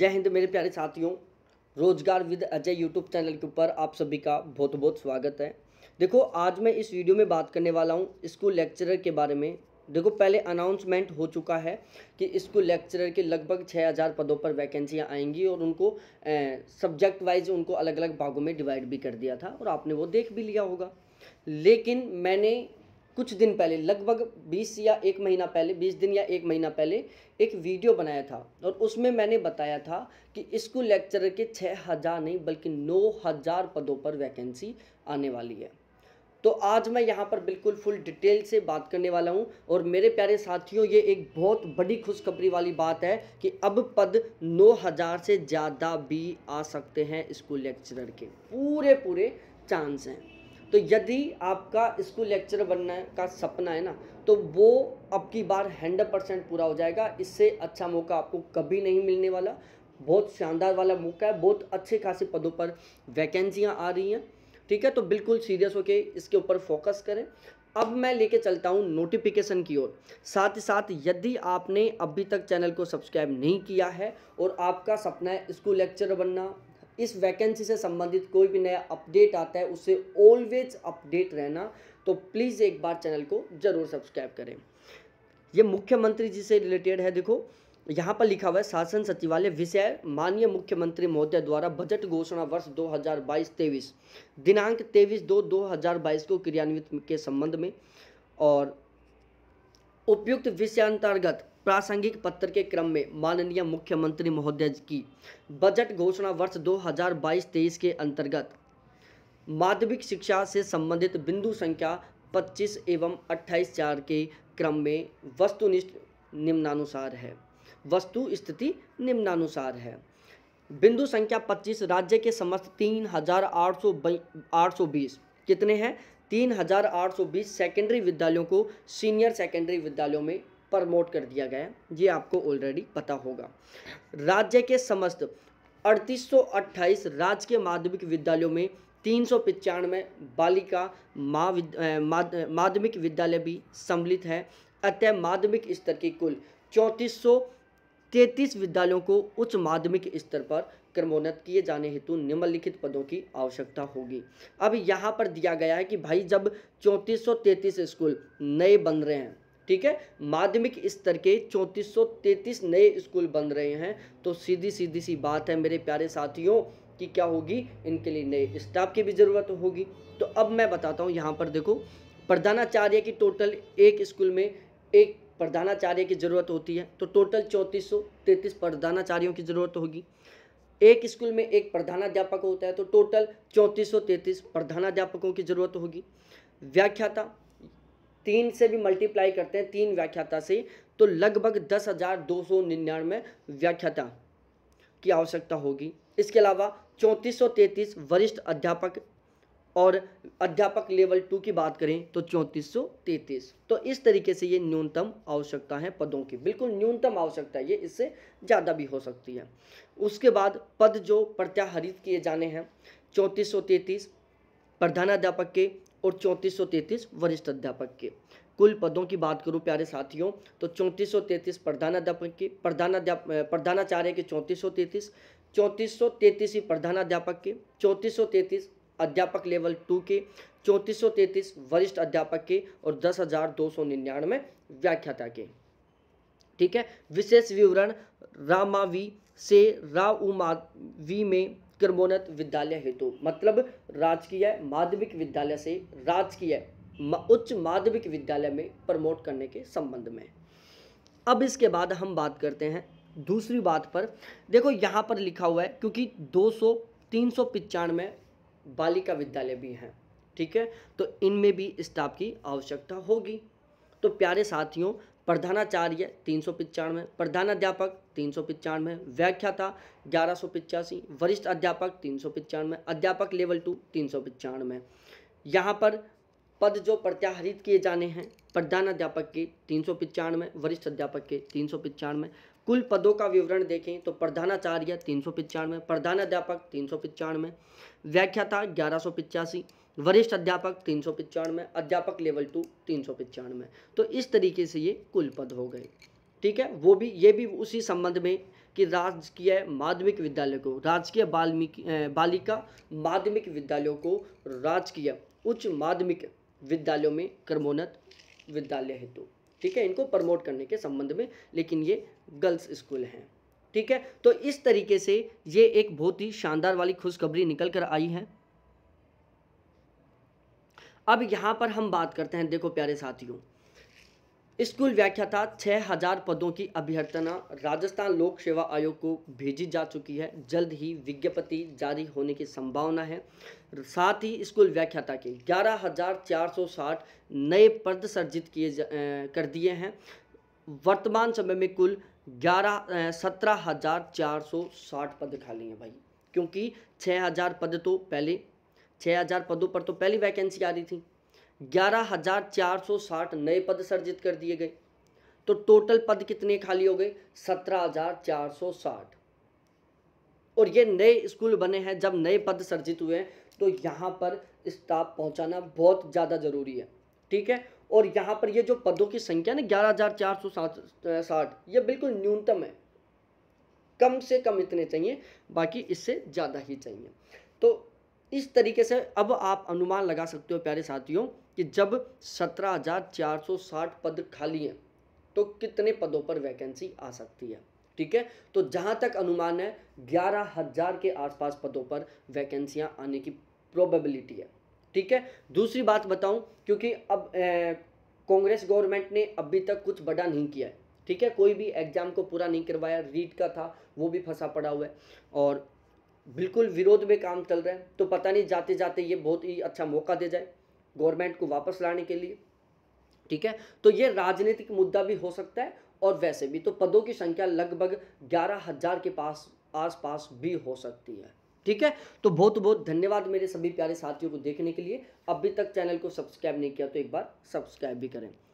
जय हिंद मेरे प्यारे साथियों रोजगार विद अजय यूट्यूब चैनल के ऊपर आप सभी का बहुत बहुत स्वागत है देखो आज मैं इस वीडियो में बात करने वाला हूँ स्कूल लेक्चरर के बारे में देखो पहले अनाउंसमेंट हो चुका है कि स्कूल लेक्चरर के लगभग छः हज़ार पदों पर वैकेंसियाँ आएंगी और उनको सब्जेक्ट वाइज उनको अलग अलग भागों में डिवाइड भी कर दिया था और आपने वो देख भी लिया होगा लेकिन मैंने कुछ दिन पहले लगभग 20 या एक महीना पहले 20 दिन या एक महीना पहले एक वीडियो बनाया था और उसमें मैंने बताया था कि स्कूल लेक्चरर के छः हज़ार नहीं बल्कि नौ हज़ार पदों पर वैकेंसी आने वाली है तो आज मैं यहाँ पर बिल्कुल फुल डिटेल से बात करने वाला हूँ और मेरे प्यारे साथियों ये एक बहुत बड़ी खुशखबरी वाली बात है कि अब पद 9000 से ज़्यादा भी आ सकते हैं स्कूल लेक्चरर के पूरे पूरे चांस हैं तो यदि आपका स्कूल लेक्चर बनने का सपना है ना तो वो अब की बार हंड्रेड परसेंट पूरा हो जाएगा इससे अच्छा मौका आपको कभी नहीं मिलने वाला बहुत शानदार वाला मौका है बहुत अच्छे खासे पदों पर वैकेंसियाँ आ रही हैं ठीक है तो बिल्कुल सीरियस होके इसके ऊपर फोकस करें अब मैं लेके चलता हूँ नोटिफिकेशन की ओर साथ ही साथ यदि आपने अभी तक चैनल को सब्सक्राइब नहीं किया है और आपका सपना है स्कूल लेक्चर बनना इस वैकेंसी से संबंधित कोई भी नया अपडेट आता है उससे ऑलवेज अपडेट रहना तो प्लीज़ एक बार चैनल को ज़रूर सब्सक्राइब करें ये मुख्यमंत्री जी से रिलेटेड है देखो यहाँ पर लिखा हुआ है शासन सचिवालय विषय माननीय मुख्यमंत्री महोदय द्वारा बजट घोषणा वर्ष 2022-23 दिनांक 23 दो 2022 को क्रियान्वित के संबंध में और उपयुक्त विषय अंतर्गत प्रासंगिक पत्र के क्रम में माननीय मुख्यमंत्री महोदय की बजट घोषणा वर्ष 2022-23 के अंतर्गत माध्यमिक शिक्षा से संबंधित बिंदु संख्या 25 एवं 28 चार के क्रम में वस्तुनिष्ठ निम्नानुसार है वस्तु स्थिति निम्नानुसार है बिंदु संख्या 25 राज्य के समस्त तीन हजार आठ सौ आठ सौ बीस कितने हैं तीन हजार आठ सौ बीस सेकेंडरी विद्यालयों को सीनियर सेकेंडरी विद्यालयों में प्रमोट कर दिया गया है ये आपको ऑलरेडी पता होगा राज्य के समस्त अड़तीस राज्य के माध्यमिक विद्यालयों में तीन सौ पचानवे बालिका माध्यमिक विद्यालय भी सम्मिलित है अतः माध्यमिक स्तर के कुल चौंतीस सौ तैंतीस विद्यालयों को उच्च माध्यमिक स्तर पर क्रमोन्नत किए जाने हेतु निम्नलिखित पदों की आवश्यकता होगी अब यहाँ पर दिया गया है कि भाई जब चौंतीस सौ तैंतीस स्कूल नए बन रहे हैं ठीक है माध्यमिक स्तर के चौंतीस नए स्कूल बन रहे हैं तो सीधी सीधी सी बात है मेरे प्यारे साथियों कि क्या होगी इनके लिए नए स्टाफ की भी ज़रूरत होगी तो अब मैं बताता हूँ यहाँ पर देखो प्रधानाचार्य की टोटल एक स्कूल में एक प्रधानाचार्य की ज़रूरत होती है तो टोटल चौंतीस सौ प्रधानाचार्यों की ज़रूरत होगी एक स्कूल में एक प्रधानाध्यापक होता है तो टोटल चौंतीस सौ प्रधानाध्यापकों की ज़रूरत होगी व्याख्याता तीन से भी मल्टीप्लाई करते हैं तीन व्याख्याता से तो लगभग दस हज़ार दो सौ निन्यानवे व्याख्याता की आवश्यकता होगी इसके अलावा चौंतीस सौ तैंतीस वरिष्ठ अध्यापक और अध्यापक लेवल टू की बात करें तो चौंतीस सौ तैंतीस तो इस तरीके से ये न्यूनतम आवश्यकता है पदों की बिल्कुल न्यूनतम आवश्यकता ये इससे ज़्यादा भी हो सकती है उसके बाद पद जो प्रत्याहरित किए जाने हैं चौंतीस सौ तैतीस प्रधानाध्यापक के और चौंतीस सौ वरिष्ठ अध्यापक के कुल पदों की बात करूं प्यारे साथियों तो चौंतीस सौ तैंतीस के प्रधानाध्यापक प्रधानाचार्य के चौंतीस सौ तैंतीस चौंतीस सौ तैंतीस प्रधानाध्यापक के चौंतीस सौ अध्यापक लेवल टू के चौंतीस सौ वरिष्ठ अध्यापक के और दस हज़ार दो सौ निन्यानवे व्याख्याता के ठीक है विशेष विवरण रामावी से राउमा में क्रमोन्नत विद्यालय हेतु मतलब राजकीय माध्यमिक विद्यालय से राजकीय उच्च माध्यमिक विद्यालय में प्रमोट करने के संबंध में अब इसके बाद हम बात करते हैं दूसरी बात पर देखो यहाँ पर लिखा हुआ है क्योंकि दो सौ तीन बालिका विद्यालय भी हैं ठीक है तो इनमें भी स्टाफ की आवश्यकता होगी तो प्यारे साथियों प्रधानाचार्य तीन सौ पिचानवे प्रधानाध्यापक तीन सौ पचानवे व्याख्याता ग्यारह सौ पिचासी वरिष्ठ अध्यापक तीन सौ पिचानवे अध्यापक लेवल टू तीन सौ पचानवे यहाँ पर पद जो प्रत्याहरित किए जाने हैं प्रधानाध्यापक के तीन सौ पिचानवे वरिष्ठ अध्यापक के तीन सौ पिचानवे कुल पदों का विवरण देखें तो प्रधानाचार्य तीन सौ पिचानवे प्रधानाध्यापक तीन सौ पचानवे व्याख्याता ग्यारह सौ पिचासी वरिष्ठ अध्यापक तीन सौ पचानवे अध्यापक लेवल टू तीन सौ पचानवे तो इस तरीके से ये कुल पद हो गए ठीक है वो भी ये भी उसी संबंध में कि राजकीय माध्यमिक विद्यालय को राजकीय बाल्मीकि बालिका माध्यमिक विद्यालयों को राजकीय उच्च माध्यमिक विद्यालयों में कर्मोन्नत विद्यालय हेतु ठीक है इनको प्रमोट करने के संबंध में लेकिन ये गर्ल्स स्कूल हैं ठीक है तो इस तरीके से ये एक बहुत ही शानदार वाली खुशखबरी निकल कर आई है अब यहाँ पर हम बात करते हैं देखो प्यारे साथियों स्कूल व्याख्याता छः हजार पदों की अभ्यर्थना राजस्थान लोक सेवा आयोग को भेजी जा चुकी है जल्द ही विज्ञप्ति जारी होने की संभावना है साथ ही स्कूल व्याख्याता के ग्यारह हजार चार सौ साठ नए पद सर्जित किए कर दिए हैं वर्तमान समय में कुल ग्यारह सत्रह हजार चार सौ साठ पद खाली हैं भाई क्योंकि छः हजार पद तो पहले छः हज़ार पदों पर तो पहली वैकेंसी आ रही थी ग्यारह हज़ार चार सौ साठ नए पद सर्जित कर दिए गए तो टोटल पद कितने खाली हो गए सत्रह हज़ार चार सौ साठ और ये नए स्कूल बने हैं जब नए पद सर्जित हुए हैं तो यहाँ पर स्टाफ पहुँचाना बहुत ज़्यादा ज़रूरी है ठीक है और यहाँ पर ये जो पदों की संख्या ना ग्यारह हज़ार चार सौ साठ ये बिल्कुल न्यूनतम है कम से कम इतने चाहिए बाकी इससे ज़्यादा ही चाहिए तो इस तरीके से अब आप अनुमान लगा सकते हो प्यारे साथियों कि जब 17,460 पद खाली हैं तो कितने पदों पर वैकेंसी आ सकती है ठीक है तो जहाँ तक अनुमान है ग्यारह हज़ार के आसपास पदों पर वैकेंसियाँ आने की प्रोबेबिलिटी है ठीक है दूसरी बात बताऊं क्योंकि अब कांग्रेस गवर्नमेंट ने अभी तक कुछ बड़ा नहीं किया है ठीक है कोई भी एग्जाम को पूरा नहीं करवाया रीट का था वो भी फंसा पड़ा हुआ है और बिल्कुल विरोध में काम चल रहा है तो पता नहीं जाते जाते ये बहुत ही अच्छा मौका दे जाए गवर्नमेंट को वापस लाने के लिए ठीक है तो ये राजनीतिक मुद्दा भी हो सकता है और वैसे भी तो पदों की संख्या लगभग ग्यारह हजार के पास आसपास भी हो सकती है ठीक है तो बहुत बहुत धन्यवाद मेरे सभी प्यारे साथियों को देखने के लिए अभी तक चैनल को सब्सक्राइब नहीं किया तो एक बार सब्सक्राइब भी करें